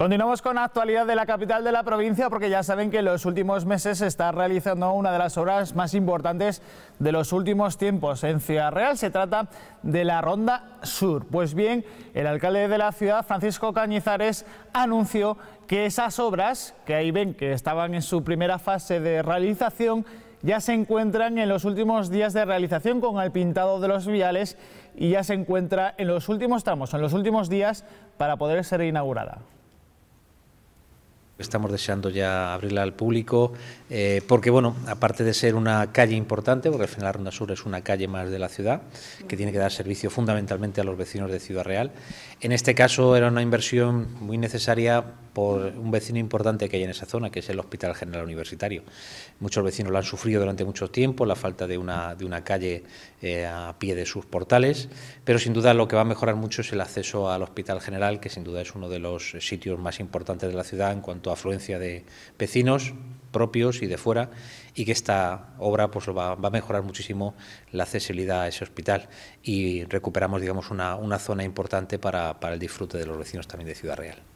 Continuamos con la actualidad de la capital de la provincia porque ya saben que en los últimos meses se está realizando una de las obras más importantes de los últimos tiempos. En Ciudad Real se trata de la Ronda Sur. Pues bien, el alcalde de la ciudad, Francisco Cañizares, anunció que esas obras, que ahí ven que estaban en su primera fase de realización, ya se encuentran en los últimos días de realización con el pintado de los viales y ya se encuentra en los últimos tramos, en los últimos días para poder ser inaugurada. Estamos deseando ya abrirla al público, eh, porque bueno, aparte de ser una calle importante, porque al final la Ronda Sur es una calle más de la ciudad, que tiene que dar servicio fundamentalmente a los vecinos de Ciudad Real, en este caso era una inversión muy necesaria por un vecino importante que hay en esa zona, que es el Hospital General Universitario. Muchos vecinos lo han sufrido durante mucho tiempo, la falta de una, calle eh, a pie de sus portales, pero sin duda lo que va a mejorar mucho es el acceso al Hospital General, que sin duda es uno de los sitios más importantes de la ciudad en cuanto a afluencia de vecinos propios y de fuera, y que esta obra pues, va, a mejorar muchísimo la accesibilidad a ese hospital y recuperamos digamos, una, zona importante para el disfrute de los vecinos también de Ciudad Real.